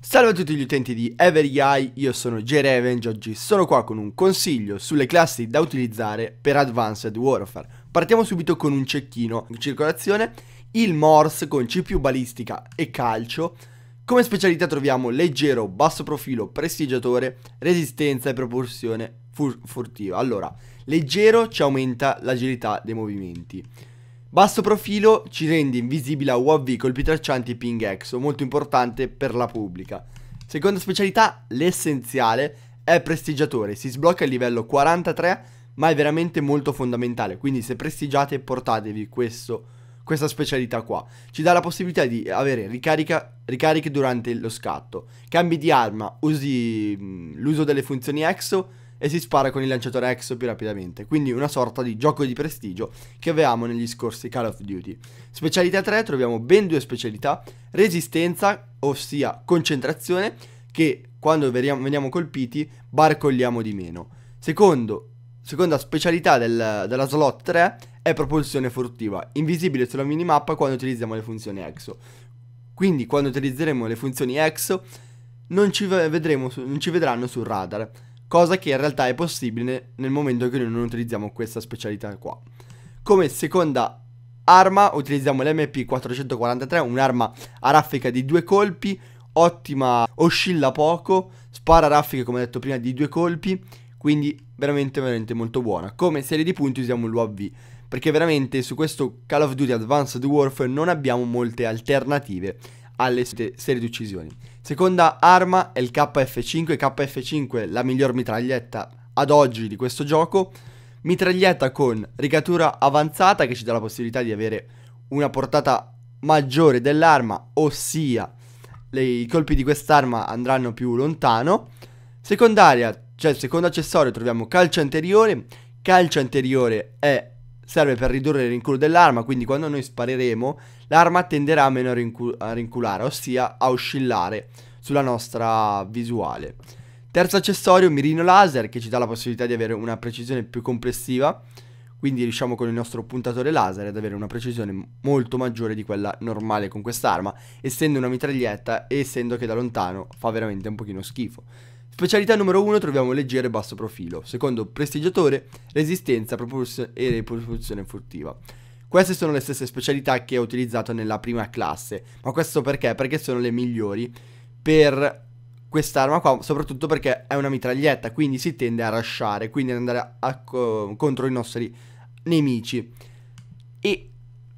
Salve a tutti gli utenti di EverEye, io sono JRevenge, oggi sono qua con un consiglio sulle classi da utilizzare per Advanced Warfare. Partiamo subito con un cecchino in circolazione, il Morse con CPU balistica e calcio. Come specialità troviamo leggero, basso profilo, prestigiatore, resistenza e propulsione fur- furtiva. Allora, leggero ci aumenta l'agilità dei movimenti. Basso profilo ci rende invisibile a UAV, colpi traccianti e ping exo, molto importante per la pubblica. Seconda specialità, l'essenziale, è prestigiatore, si sblocca il livello 43, ma è veramente molto fondamentale, quindi se prestigiate portatevi questo, questa specialità qua. Ci dà la possibilità di avere ricarica, ricariche durante lo scatto, cambi di arma, usi l'uso delle funzioni exo, e si spara con il lanciatore EXO più rapidamente, quindi una sorta di gioco di prestigio che avevamo negli scorsi Call of Duty. Specialità 3 troviamo ben due specialità, resistenza, ossia concentrazione, che quando veniamo colpiti barcolliamo di meno. Secondo, seconda specialità del, della slot 3 è propulsione furtiva, invisibile sulla minimappa quando utilizziamo le funzioni EXO. Quindi quando utilizzeremo le funzioni EXO non ci, vedremo, non ci vedranno sul radar cosa che in realtà è possibile nel momento che noi non utilizziamo questa specialità qua. Come seconda arma utilizziamo l'MP443, un'arma a raffica di due colpi, ottima, oscilla poco, spara raffiche come detto prima di due colpi, quindi veramente veramente molto buona. Come serie di punti usiamo l'UAV, perché veramente su questo Call of Duty Advanced Warfare non abbiamo molte alternative alle serie di uccisioni. Seconda arma è il KF5, KF5 la miglior mitraglietta ad oggi di questo gioco, mitraglietta con rigatura avanzata che ci dà la possibilità di avere una portata maggiore dell'arma, ossia le, i colpi di quest'arma andranno più lontano. Secondaria, cioè il secondo accessorio troviamo calcio anteriore, calcio anteriore è serve per ridurre il rinculo dell'arma, quindi quando noi spareremo l'arma tenderà a meno rincul a rinculare, ossia a oscillare sulla nostra visuale. Terzo accessorio, mirino laser, che ci dà la possibilità di avere una precisione più complessiva, quindi riusciamo con il nostro puntatore laser ad avere una precisione molto maggiore di quella normale con quest'arma, essendo una mitraglietta e essendo che da lontano fa veramente un pochino schifo. Specialità numero 1 troviamo leggero e basso profilo, secondo prestigiatore, resistenza, propulsione e ripropulsione furtiva. Queste sono le stesse specialità che ho utilizzato nella prima classe, ma questo perché? Perché sono le migliori per quest'arma qua, soprattutto perché è una mitraglietta, quindi si tende a rushare, quindi ad andare a, a, contro i nostri nemici. E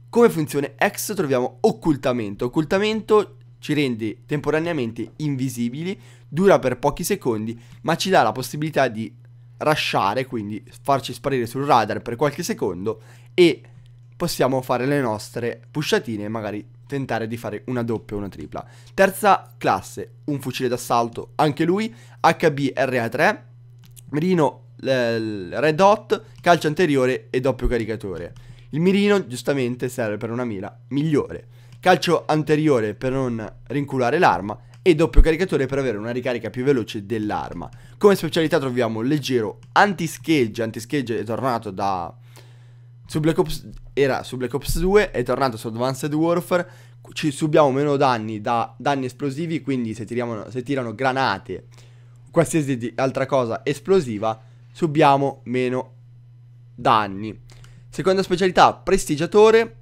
come funziona X troviamo occultamento. Occultamento ci rende temporaneamente invisibili, dura per pochi secondi, ma ci dà la possibilità di rasciare, quindi farci sparire sul radar per qualche secondo e possiamo fare le nostre pushatine e magari tentare di fare una doppia o una tripla. Terza classe, un fucile d'assalto, anche lui, HBRA3, mirino red hot, calcio anteriore e doppio caricatore. Il mirino giustamente serve per una mira migliore calcio anteriore per non rinculare l'arma e doppio caricatore per avere una ricarica più veloce dell'arma. Come specialità troviamo leggero anti-schegge, è tornato da... Su Black Ops, era su Black Ops 2, è tornato su Advanced Warfare, ci subiamo meno danni da danni esplosivi, quindi se, tiriamo, se tirano granate o qualsiasi altra cosa esplosiva, subiamo meno danni. Seconda specialità, prestigiatore,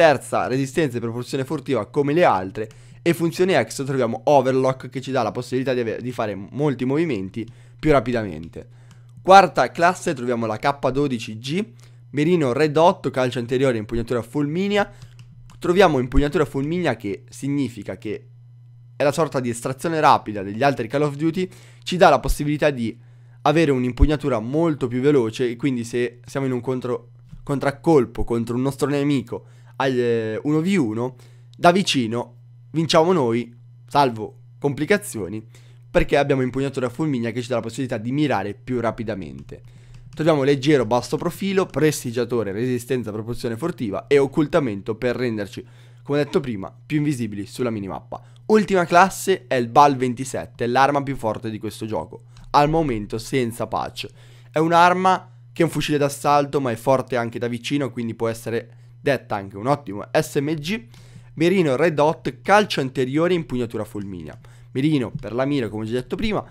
terza resistenza e proporzione furtiva come le altre e funzione extra troviamo overlock che ci dà la possibilità di, avere, di fare molti movimenti più rapidamente. Quarta classe troviamo la K12G, Merino Red 8, calcio anteriore impugnatura fulminia. Troviamo impugnatura fulminia che significa che è la sorta di estrazione rapida degli altri Call of Duty, ci dà la possibilità di avere un'impugnatura molto più veloce e quindi se siamo in un contro- contraccolpo contro un nostro nemico 1v1, eh, da vicino vinciamo noi, salvo complicazioni, perché abbiamo impugnatura a fulminia che ci dà la possibilità di mirare più rapidamente. Troviamo leggero basso profilo, prestigiatore, resistenza, proporzione furtiva e occultamento per renderci, come detto prima, più invisibili sulla minimappa. Ultima classe è il BAL 27, l'arma più forte di questo gioco, al momento senza patch. È un'arma che è un fucile d'assalto ma è forte anche da vicino, quindi può essere detta anche un ottimo SMG, Merino red hot, calcio anteriore, impugnatura fulminea. Merino per la mira, come ho già detto prima,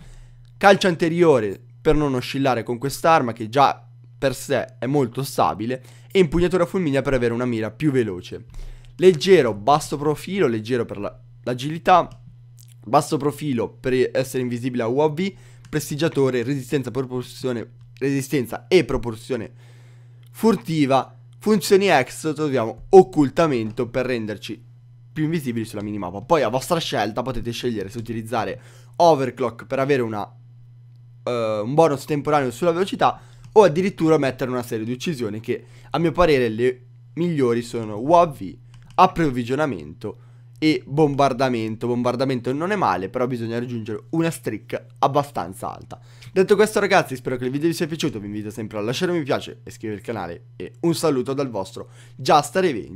calcio anteriore per non oscillare con quest'arma che già per sé è molto stabile e impugnatura fulminea per avere una mira più veloce. Leggero, basso profilo, leggero per l'agilità, basso profilo per essere invisibile a UAV, prestigiatore, resistenza, proporzione, resistenza e proporzione furtiva Funzioni extra troviamo occultamento per renderci più invisibili sulla minimappa. Poi a vostra scelta potete scegliere se utilizzare overclock per avere una, uh, un bonus temporaneo sulla velocità o addirittura mettere una serie di uccisioni che a mio parere le migliori sono UAV, approvvigionamento e bombardamento. Bombardamento non è male, però bisogna raggiungere una streak abbastanza alta. Detto questo ragazzi, spero che il video vi sia piaciuto, vi invito sempre a lasciare un mi piace, iscrivervi al canale e un saluto dal vostro Just Revenge.